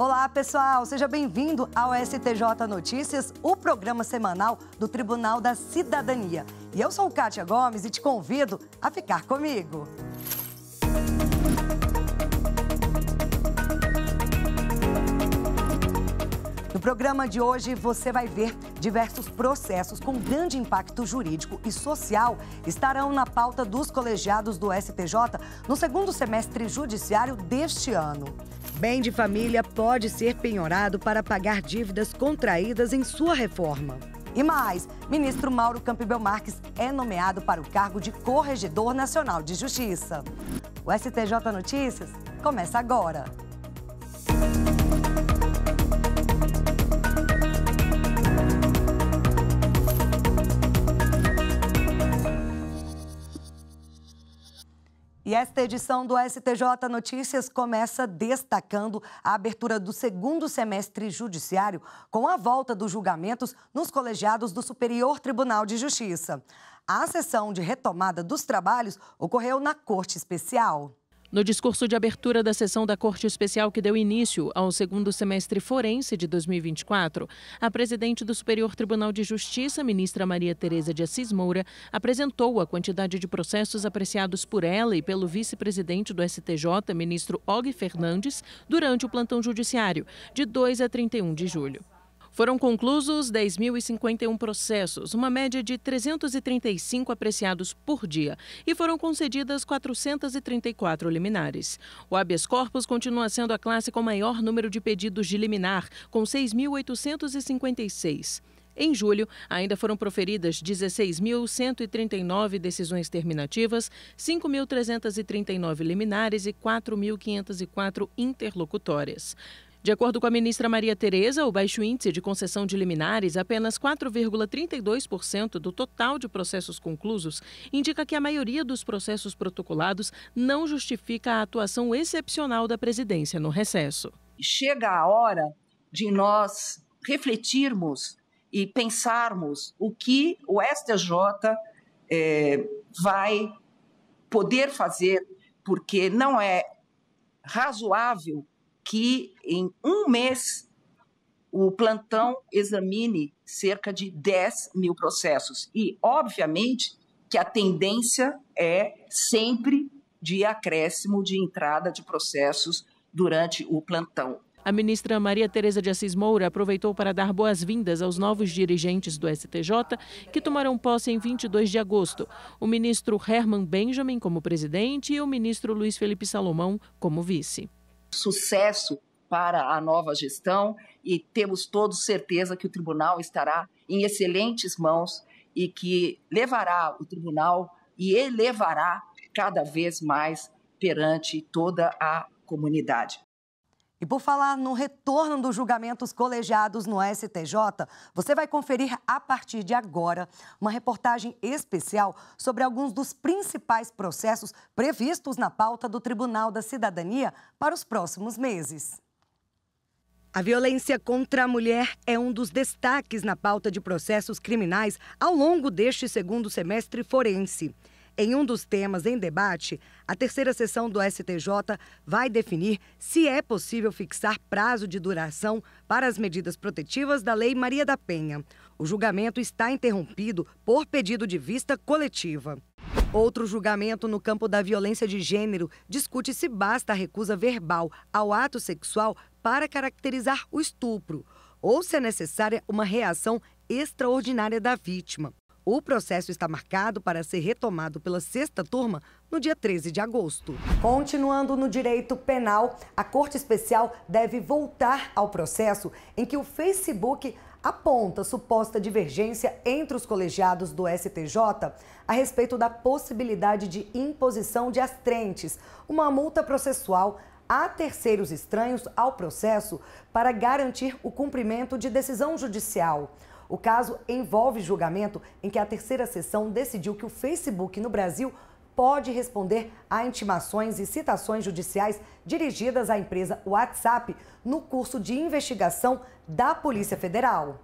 Olá, pessoal! Seja bem-vindo ao STJ Notícias, o programa semanal do Tribunal da Cidadania. E eu sou Kátia Gomes e te convido a ficar comigo. No programa de hoje, você vai ver diversos processos com grande impacto jurídico e social estarão na pauta dos colegiados do STJ no segundo semestre judiciário deste ano. Bem de família pode ser penhorado para pagar dívidas contraídas em sua reforma. E mais, ministro Mauro Campbell Marques é nomeado para o cargo de Corregedor Nacional de Justiça. O STJ Notícias começa agora. E esta edição do STJ Notícias começa destacando a abertura do segundo semestre judiciário com a volta dos julgamentos nos colegiados do Superior Tribunal de Justiça. A sessão de retomada dos trabalhos ocorreu na Corte Especial. No discurso de abertura da sessão da Corte Especial que deu início ao segundo semestre forense de 2024, a presidente do Superior Tribunal de Justiça, ministra Maria Tereza de Assis Moura, apresentou a quantidade de processos apreciados por ela e pelo vice-presidente do STJ, ministro Og Fernandes, durante o plantão judiciário, de 2 a 31 de julho. Foram conclusos 10.051 processos, uma média de 335 apreciados por dia, e foram concedidas 434 liminares. O habeas corpus continua sendo a classe com maior número de pedidos de liminar, com 6.856. Em julho, ainda foram proferidas 16.139 decisões terminativas, 5.339 liminares e 4.504 interlocutórias. De acordo com a ministra Maria Tereza, o baixo índice de concessão de liminares, apenas 4,32% do total de processos conclusos, indica que a maioria dos processos protocolados não justifica a atuação excepcional da presidência no recesso. Chega a hora de nós refletirmos e pensarmos o que o STJ é, eh, vai poder fazer, porque não é razoável que em um mês o plantão examine cerca de 10 mil processos. E, obviamente, que a tendência é sempre de acréscimo de entrada de processos durante o plantão. A ministra Maria Tereza de Assis Moura aproveitou para dar boas-vindas aos novos dirigentes do STJ, que tomarão posse em 22 de agosto. O ministro Herman Benjamin como presidente e o ministro Luiz Felipe Salomão como vice sucesso para a nova gestão e temos todos certeza que o tribunal estará em excelentes mãos e que levará o tribunal e elevará cada vez mais perante toda a comunidade. E por falar no retorno dos julgamentos colegiados no STJ, você vai conferir a partir de agora uma reportagem especial sobre alguns dos principais processos previstos na pauta do Tribunal da Cidadania para os próximos meses. A violência contra a mulher é um dos destaques na pauta de processos criminais ao longo deste segundo semestre forense. Em um dos temas em debate, a terceira sessão do STJ vai definir se é possível fixar prazo de duração para as medidas protetivas da Lei Maria da Penha. O julgamento está interrompido por pedido de vista coletiva. Outro julgamento no campo da violência de gênero discute se basta a recusa verbal ao ato sexual para caracterizar o estupro ou se é necessária uma reação extraordinária da vítima. O processo está marcado para ser retomado pela sexta turma no dia 13 de agosto. Continuando no direito penal, a Corte Especial deve voltar ao processo em que o Facebook aponta suposta divergência entre os colegiados do STJ a respeito da possibilidade de imposição de astrentes, uma multa processual a terceiros estranhos ao processo para garantir o cumprimento de decisão judicial. O caso envolve julgamento em que a terceira sessão decidiu que o Facebook no Brasil pode responder a intimações e citações judiciais dirigidas à empresa WhatsApp no curso de investigação da Polícia Federal.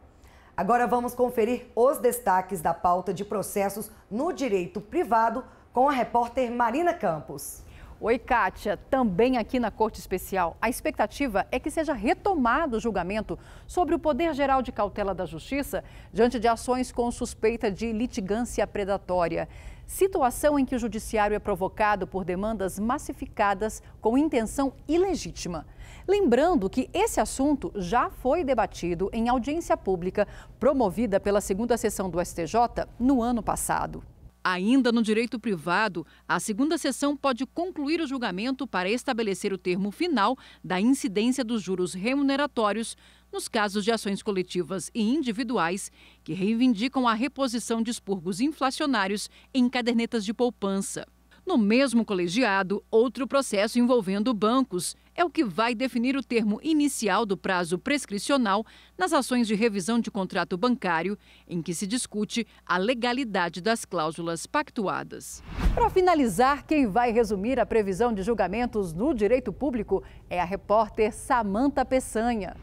Agora vamos conferir os destaques da pauta de processos no direito privado com a repórter Marina Campos. Oi, Kátia. Também aqui na Corte Especial, a expectativa é que seja retomado o julgamento sobre o Poder Geral de Cautela da Justiça diante de ações com suspeita de litigância predatória. Situação em que o judiciário é provocado por demandas massificadas com intenção ilegítima. Lembrando que esse assunto já foi debatido em audiência pública promovida pela segunda sessão do STJ no ano passado. Ainda no direito privado, a segunda sessão pode concluir o julgamento para estabelecer o termo final da incidência dos juros remuneratórios nos casos de ações coletivas e individuais que reivindicam a reposição de expurgos inflacionários em cadernetas de poupança. No mesmo colegiado, outro processo envolvendo bancos é o que vai definir o termo inicial do prazo prescricional nas ações de revisão de contrato bancário, em que se discute a legalidade das cláusulas pactuadas. Para finalizar, quem vai resumir a previsão de julgamentos no direito público é a repórter Samanta Peçanha.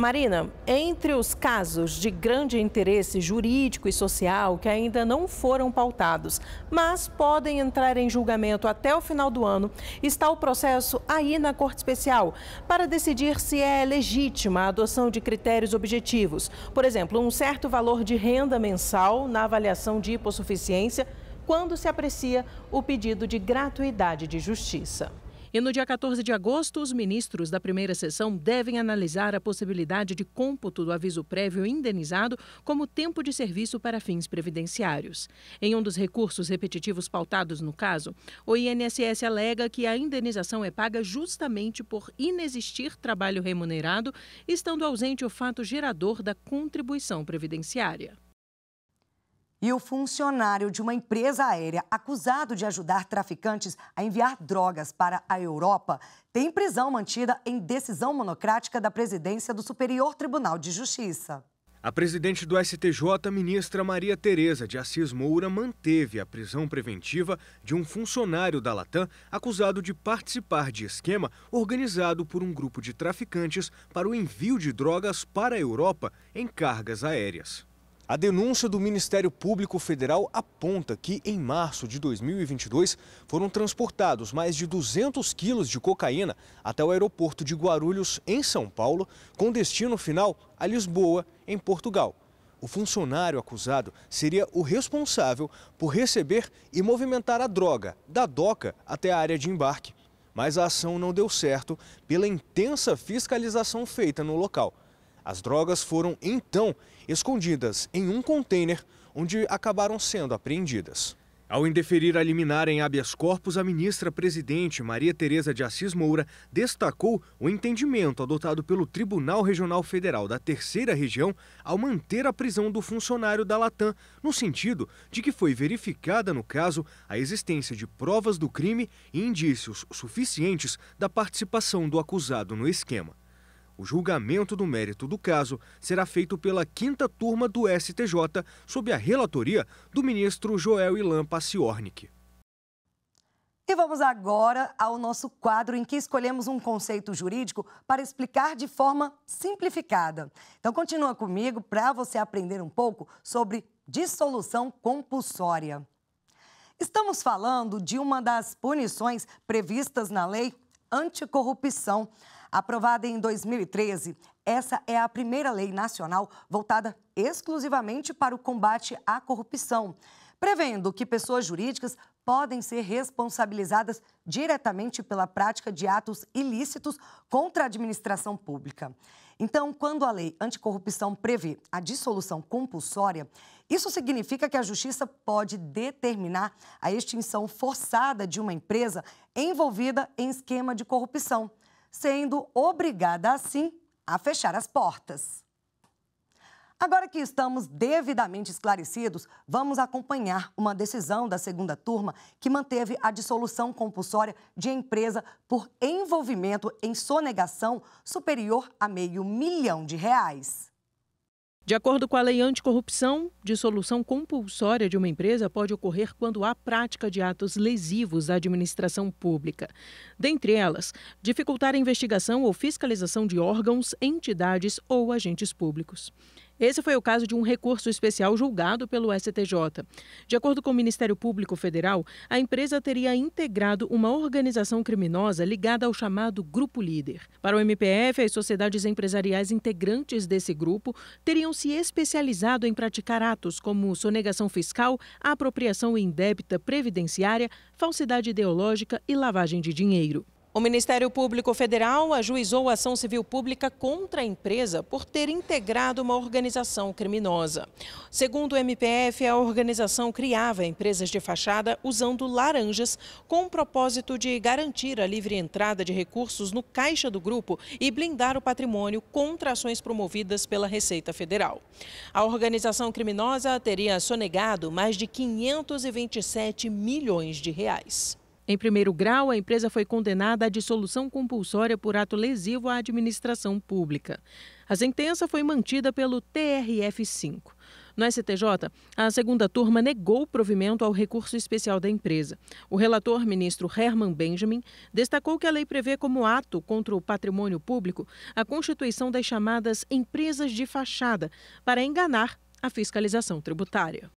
Marina, entre os casos de grande interesse jurídico e social que ainda não foram pautados, mas podem entrar em julgamento até o final do ano, está o processo aí na Corte Especial para decidir se é legítima a adoção de critérios objetivos. Por exemplo, um certo valor de renda mensal na avaliação de hipossuficiência quando se aprecia o pedido de gratuidade de justiça. E no dia 14 de agosto, os ministros da primeira sessão devem analisar a possibilidade de cômputo do aviso prévio indenizado como tempo de serviço para fins previdenciários. Em um dos recursos repetitivos pautados no caso, o INSS alega que a indenização é paga justamente por inexistir trabalho remunerado, estando ausente o fato gerador da contribuição previdenciária. E o funcionário de uma empresa aérea acusado de ajudar traficantes a enviar drogas para a Europa tem prisão mantida em decisão monocrática da presidência do Superior Tribunal de Justiça. A presidente do STJ, ministra Maria Tereza de Assis Moura, manteve a prisão preventiva de um funcionário da Latam acusado de participar de esquema organizado por um grupo de traficantes para o envio de drogas para a Europa em cargas aéreas. A denúncia do Ministério Público Federal aponta que, em março de 2022, foram transportados mais de 200 quilos de cocaína até o aeroporto de Guarulhos, em São Paulo, com destino final a Lisboa, em Portugal. O funcionário acusado seria o responsável por receber e movimentar a droga da doca até a área de embarque. Mas a ação não deu certo pela intensa fiscalização feita no local. As drogas foram então escondidas em um container onde acabaram sendo apreendidas. Ao indeferir a liminar em habeas corpus, a ministra presidente Maria Tereza de Assis Moura destacou o entendimento adotado pelo Tribunal Regional Federal da Terceira Região ao manter a prisão do funcionário da Latam, no sentido de que foi verificada no caso a existência de provas do crime e indícios suficientes da participação do acusado no esquema. O julgamento do mérito do caso será feito pela quinta turma do STJ, sob a relatoria do ministro Joel Ilan Paciornik. E vamos agora ao nosso quadro em que escolhemos um conceito jurídico para explicar de forma simplificada. Então continua comigo para você aprender um pouco sobre dissolução compulsória. Estamos falando de uma das punições previstas na lei anticorrupção. Aprovada em 2013, essa é a primeira lei nacional voltada exclusivamente para o combate à corrupção, prevendo que pessoas jurídicas podem ser responsabilizadas diretamente pela prática de atos ilícitos contra a administração pública. Então, quando a lei anticorrupção prevê a dissolução compulsória, isso significa que a justiça pode determinar a extinção forçada de uma empresa envolvida em esquema de corrupção sendo obrigada assim a fechar as portas. Agora que estamos devidamente esclarecidos, vamos acompanhar uma decisão da segunda turma que manteve a dissolução compulsória de empresa por envolvimento em sonegação superior a meio milhão de reais. De acordo com a lei anticorrupção, dissolução compulsória de uma empresa pode ocorrer quando há prática de atos lesivos à administração pública. Dentre elas, dificultar a investigação ou fiscalização de órgãos, entidades ou agentes públicos. Esse foi o caso de um recurso especial julgado pelo STJ. De acordo com o Ministério Público Federal, a empresa teria integrado uma organização criminosa ligada ao chamado Grupo Líder. Para o MPF, as sociedades empresariais integrantes desse grupo teriam se especializado em praticar atos como sonegação fiscal, apropriação indébita previdenciária, falsidade ideológica e lavagem de dinheiro. O Ministério Público Federal ajuizou ação civil pública contra a empresa por ter integrado uma organização criminosa. Segundo o MPF, a organização criava empresas de fachada usando laranjas com o propósito de garantir a livre entrada de recursos no caixa do grupo e blindar o patrimônio contra ações promovidas pela Receita Federal. A organização criminosa teria sonegado mais de 527 milhões de reais. Em primeiro grau, a empresa foi condenada à dissolução compulsória por ato lesivo à administração pública. A sentença foi mantida pelo TRF-5. No STJ, a segunda turma negou provimento ao recurso especial da empresa. O relator, ministro Herman Benjamin, destacou que a lei prevê como ato contra o patrimônio público a constituição das chamadas empresas de fachada para enganar a fiscalização tributária.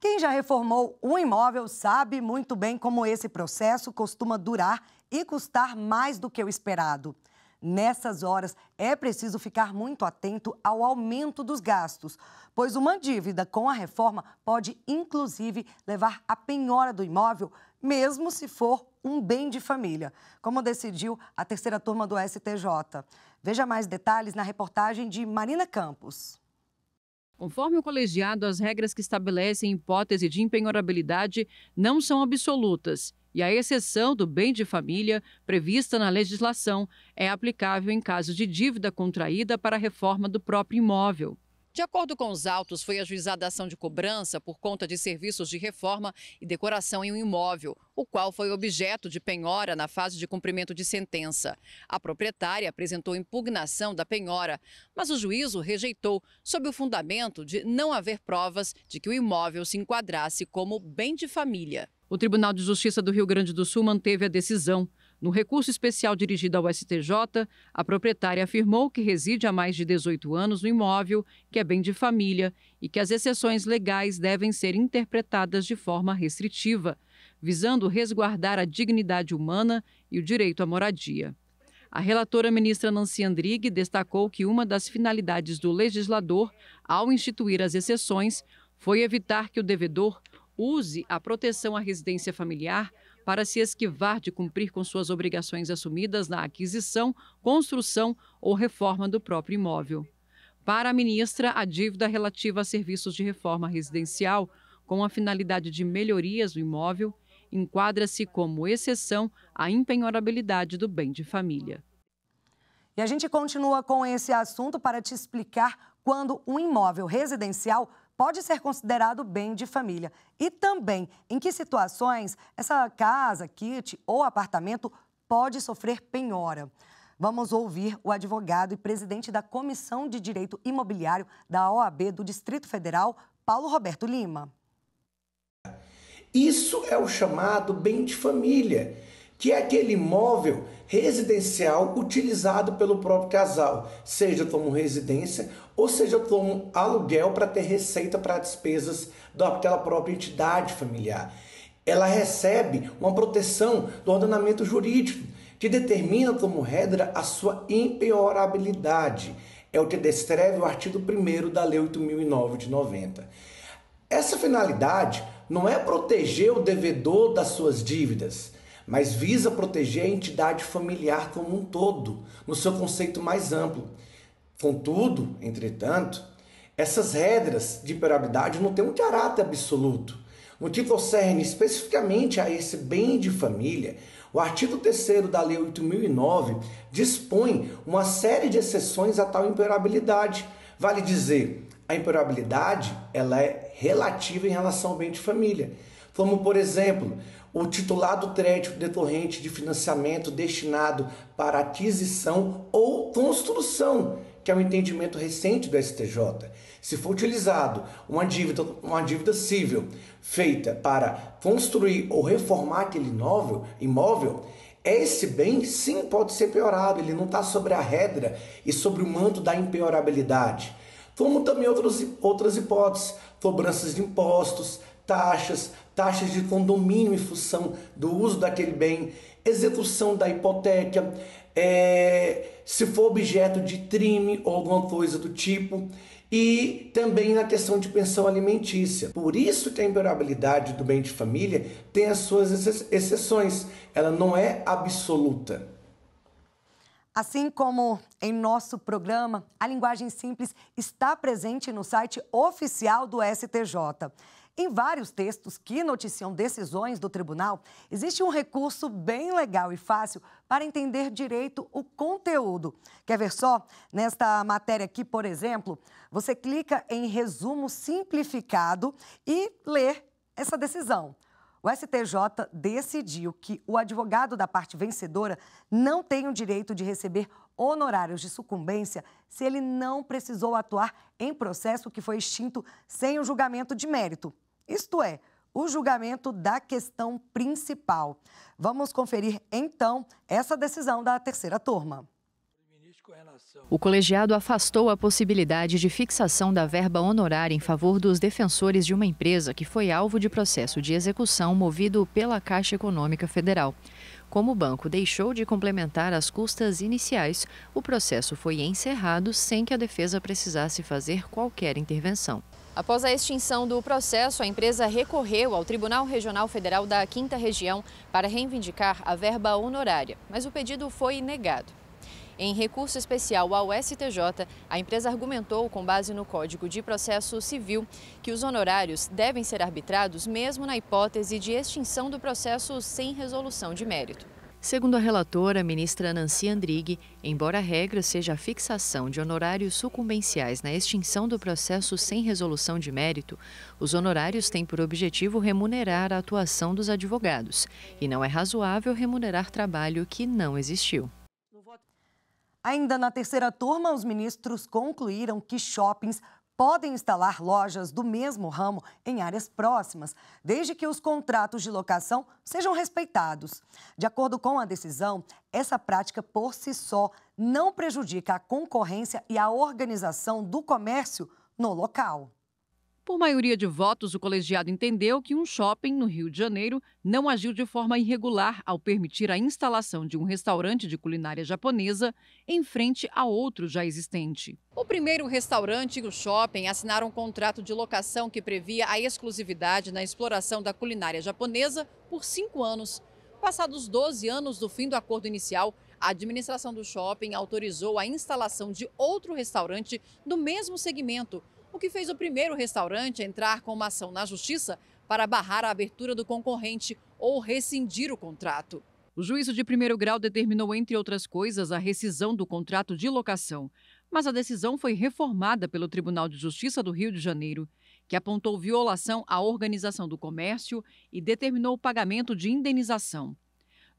Quem já reformou um imóvel sabe muito bem como esse processo costuma durar e custar mais do que o esperado. Nessas horas, é preciso ficar muito atento ao aumento dos gastos, pois uma dívida com a reforma pode, inclusive, levar à penhora do imóvel, mesmo se for um bem de família, como decidiu a terceira turma do STJ. Veja mais detalhes na reportagem de Marina Campos. Conforme o colegiado, as regras que estabelecem hipótese de impenhorabilidade não são absolutas e a exceção do bem de família prevista na legislação é aplicável em caso de dívida contraída para a reforma do próprio imóvel. De acordo com os autos, foi ajuizada ação de cobrança por conta de serviços de reforma e decoração em um imóvel, o qual foi objeto de penhora na fase de cumprimento de sentença. A proprietária apresentou impugnação da penhora, mas o juízo rejeitou, sob o fundamento de não haver provas de que o imóvel se enquadrasse como bem de família. O Tribunal de Justiça do Rio Grande do Sul manteve a decisão. No recurso especial dirigido ao STJ, a proprietária afirmou que reside há mais de 18 anos no imóvel, que é bem de família e que as exceções legais devem ser interpretadas de forma restritiva, visando resguardar a dignidade humana e o direito à moradia. A relatora ministra Nancy Andrighi destacou que uma das finalidades do legislador, ao instituir as exceções, foi evitar que o devedor use a proteção à residência familiar para se esquivar de cumprir com suas obrigações assumidas na aquisição, construção ou reforma do próprio imóvel. Para a ministra, a dívida relativa a serviços de reforma residencial, com a finalidade de melhorias do imóvel, enquadra-se como exceção à impenhorabilidade do bem de família. E a gente continua com esse assunto para te explicar quando um imóvel residencial pode ser considerado bem de família? E também, em que situações essa casa, kit ou apartamento pode sofrer penhora? Vamos ouvir o advogado e presidente da Comissão de Direito Imobiliário da OAB do Distrito Federal, Paulo Roberto Lima. Isso é o chamado bem de família que é aquele imóvel residencial utilizado pelo próprio casal, seja como residência ou seja como aluguel para ter receita para despesas daquela própria entidade familiar. Ela recebe uma proteção do ordenamento jurídico, que determina como regra a sua impenhorabilidade. É o que descreve o artigo 1 da Lei 8009 de 90. Essa finalidade não é proteger o devedor das suas dívidas, mas visa proteger a entidade familiar como um todo, no seu conceito mais amplo. Contudo, entretanto, essas regras de imperabilidade não têm um caráter absoluto. No que concerne especificamente a esse bem de família, o artigo 3 da Lei 8009 dispõe uma série de exceções a tal imperabilidade. Vale dizer, a imperabilidade ela é relativa em relação ao bem de família. Como, por exemplo, o titular do crédito decorrente de financiamento destinado para aquisição ou construção, que é um entendimento recente do STJ. Se for utilizado uma dívida, uma dívida civil feita para construir ou reformar aquele imóvel, imóvel esse bem sim pode ser peorado, ele não está sobre a regra e sobre o manto da impeorabilidade como também outros, outras hipóteses, cobranças de impostos, taxas, taxas de condomínio em função do uso daquele bem, execução da hipoteca, é, se for objeto de crime ou alguma coisa do tipo, e também na questão de pensão alimentícia. Por isso que a imperabilidade do bem de família tem as suas exceções, ela não é absoluta. Assim como em nosso programa, a linguagem simples está presente no site oficial do STJ. Em vários textos que noticiam decisões do tribunal, existe um recurso bem legal e fácil para entender direito o conteúdo. Quer ver só? Nesta matéria aqui, por exemplo, você clica em resumo simplificado e lê essa decisão. O STJ decidiu que o advogado da parte vencedora não tem o direito de receber honorários de sucumbência se ele não precisou atuar em processo que foi extinto sem o julgamento de mérito isto é, o julgamento da questão principal. Vamos conferir, então, essa decisão da terceira turma. O colegiado afastou a possibilidade de fixação da verba honorária em favor dos defensores de uma empresa que foi alvo de processo de execução movido pela Caixa Econômica Federal. Como o banco deixou de complementar as custas iniciais, o processo foi encerrado sem que a defesa precisasse fazer qualquer intervenção. Após a extinção do processo, a empresa recorreu ao Tribunal Regional Federal da Quinta Região para reivindicar a verba honorária, mas o pedido foi negado. Em recurso especial ao STJ, a empresa argumentou, com base no Código de Processo Civil, que os honorários devem ser arbitrados mesmo na hipótese de extinção do processo sem resolução de mérito. Segundo a relatora, ministra Nancy Andrighi, embora a regra seja a fixação de honorários sucumbenciais na extinção do processo sem resolução de mérito, os honorários têm por objetivo remunerar a atuação dos advogados, e não é razoável remunerar trabalho que não existiu. Ainda na terceira turma, os ministros concluíram que shoppings podem instalar lojas do mesmo ramo em áreas próximas, desde que os contratos de locação sejam respeitados. De acordo com a decisão, essa prática por si só não prejudica a concorrência e a organização do comércio no local. Por maioria de votos, o colegiado entendeu que um shopping no Rio de Janeiro não agiu de forma irregular ao permitir a instalação de um restaurante de culinária japonesa em frente a outro já existente. O primeiro restaurante e o shopping assinaram um contrato de locação que previa a exclusividade na exploração da culinária japonesa por cinco anos. Passados 12 anos do fim do acordo inicial, a administração do shopping autorizou a instalação de outro restaurante do mesmo segmento o que fez o primeiro restaurante entrar com uma ação na justiça para barrar a abertura do concorrente ou rescindir o contrato. O juízo de primeiro grau determinou, entre outras coisas, a rescisão do contrato de locação. Mas a decisão foi reformada pelo Tribunal de Justiça do Rio de Janeiro, que apontou violação à organização do comércio e determinou o pagamento de indenização.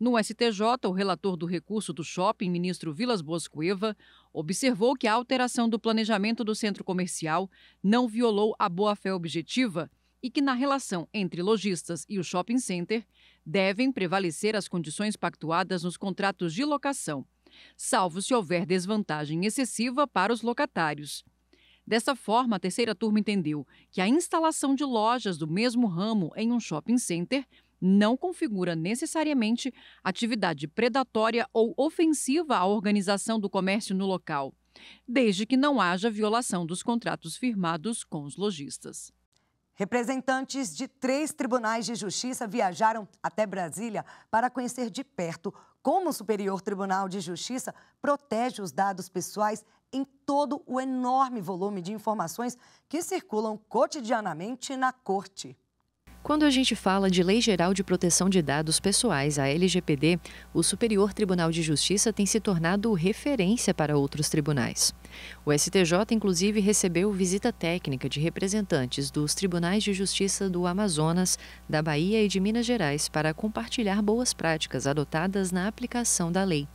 No STJ, o relator do recurso do shopping, ministro Vilas Boas Cueva, observou que a alteração do planejamento do centro comercial não violou a boa-fé objetiva e que na relação entre lojistas e o shopping center devem prevalecer as condições pactuadas nos contratos de locação, salvo se houver desvantagem excessiva para os locatários. Dessa forma, a terceira turma entendeu que a instalação de lojas do mesmo ramo em um shopping center não configura necessariamente atividade predatória ou ofensiva à organização do comércio no local, desde que não haja violação dos contratos firmados com os lojistas. Representantes de três tribunais de justiça viajaram até Brasília para conhecer de perto como o Superior Tribunal de Justiça protege os dados pessoais em todo o enorme volume de informações que circulam cotidianamente na Corte. Quando a gente fala de Lei Geral de Proteção de Dados Pessoais, a LGPD, o Superior Tribunal de Justiça tem se tornado referência para outros tribunais. O STJ, inclusive, recebeu visita técnica de representantes dos Tribunais de Justiça do Amazonas, da Bahia e de Minas Gerais para compartilhar boas práticas adotadas na aplicação da lei.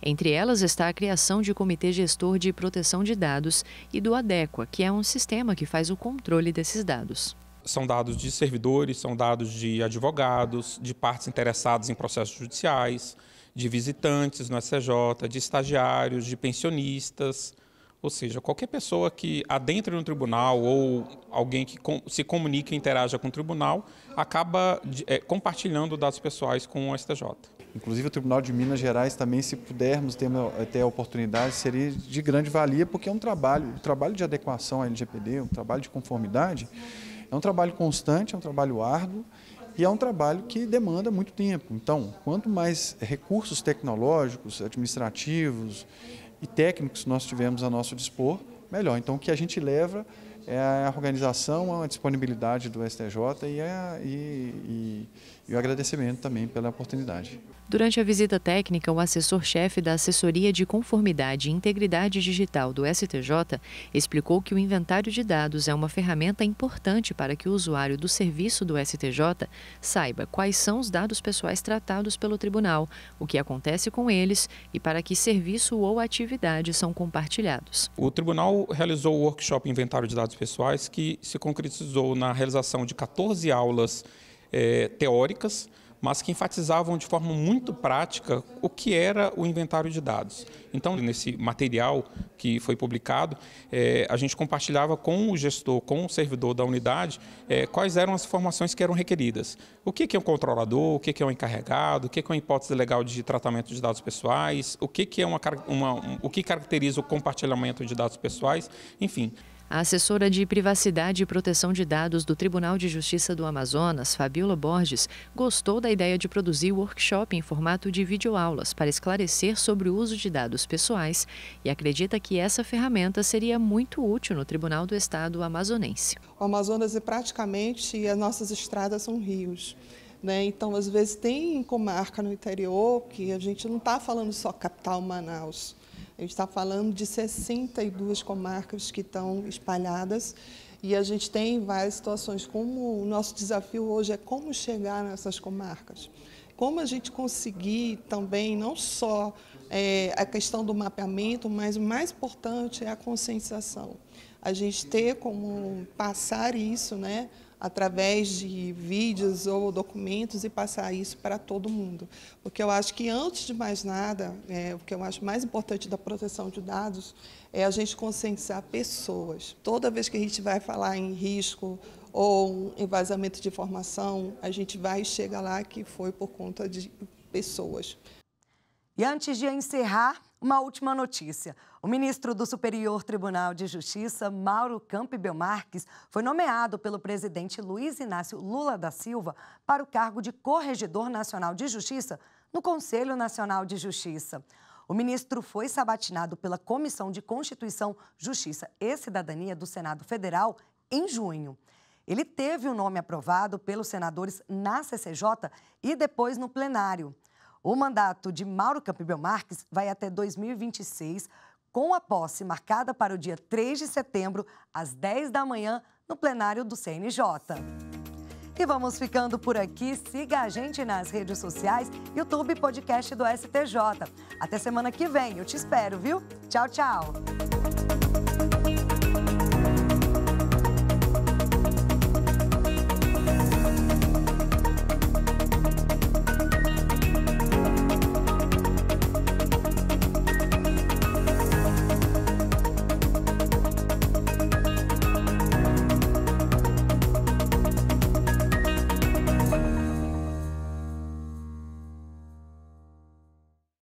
Entre elas está a criação de Comitê Gestor de Proteção de Dados e do ADEQUA, que é um sistema que faz o controle desses dados. São dados de servidores, são dados de advogados, de partes interessadas em processos judiciais, de visitantes no SCJ, de estagiários, de pensionistas. Ou seja, qualquer pessoa que adentre no tribunal ou alguém que se comunique e interaja com o tribunal acaba é, compartilhando dados pessoais com o STJ. Inclusive, o Tribunal de Minas Gerais também, se pudermos ter, ter a oportunidade, seria de grande valia, porque é um trabalho, um trabalho de adequação à LGPD, um trabalho de conformidade. É um trabalho constante, é um trabalho árduo e é um trabalho que demanda muito tempo. Então, quanto mais recursos tecnológicos, administrativos e técnicos nós tivermos a nosso dispor, melhor. Então, o que a gente leva é a organização, a disponibilidade do STJ e, a, e, e, e o agradecimento também pela oportunidade. Durante a visita técnica, o assessor-chefe da Assessoria de Conformidade e Integridade Digital do STJ explicou que o inventário de dados é uma ferramenta importante para que o usuário do serviço do STJ saiba quais são os dados pessoais tratados pelo tribunal, o que acontece com eles e para que serviço ou atividade são compartilhados. O tribunal realizou o workshop Inventário de Dados Pessoais, que se concretizou na realização de 14 aulas é, teóricas, mas que enfatizavam de forma muito prática o que era o inventário de dados. Então, nesse material que foi publicado, é, a gente compartilhava com o gestor, com o servidor da unidade, é, quais eram as informações que eram requeridas. O que, é um controlador, o que, é um encarregado, o que, é uma hipótese legal de tratamento de dados pessoais, o que é uma, uma um, o que caracteriza o compartilhamento de dados pessoais, enfim. A assessora de Privacidade e Proteção de Dados do Tribunal de Justiça do Amazonas, Fabiola Borges, gostou da ideia de produzir workshop em formato de videoaulas para esclarecer sobre o uso de dados pessoais e acredita que essa ferramenta seria muito útil no Tribunal do Estado amazonense. O Amazonas é praticamente as nossas estradas são rios. Né? Então, às vezes, tem comarca no interior que a gente não está falando só capital Manaus gente está falando de 62 comarcas que estão espalhadas e a gente tem várias situações. Como o nosso desafio hoje é como chegar nessas comarcas, como a gente conseguir também não só é, a questão do mapeamento, mas o mais importante é a conscientização. A gente ter como passar isso, né? através de vídeos ou documentos e passar isso para todo mundo. Porque eu acho que, antes de mais nada, é, o que eu acho mais importante da proteção de dados é a gente conscientizar pessoas. Toda vez que a gente vai falar em risco ou em vazamento de informação, a gente vai chegar lá que foi por conta de pessoas. E antes de encerrar, uma última notícia. O ministro do Superior Tribunal de Justiça, Mauro Campbell Marques, foi nomeado pelo presidente Luiz Inácio Lula da Silva para o cargo de Corregedor Nacional de Justiça no Conselho Nacional de Justiça. O ministro foi sabatinado pela Comissão de Constituição, Justiça e Cidadania do Senado Federal em junho. Ele teve o nome aprovado pelos senadores na CCJ e depois no plenário. O mandato de Mauro Campbell Marques vai até 2026, com a posse marcada para o dia 3 de setembro, às 10 da manhã, no plenário do CNJ. E vamos ficando por aqui. Siga a gente nas redes sociais, YouTube e podcast do STJ. Até semana que vem. Eu te espero, viu? Tchau, tchau.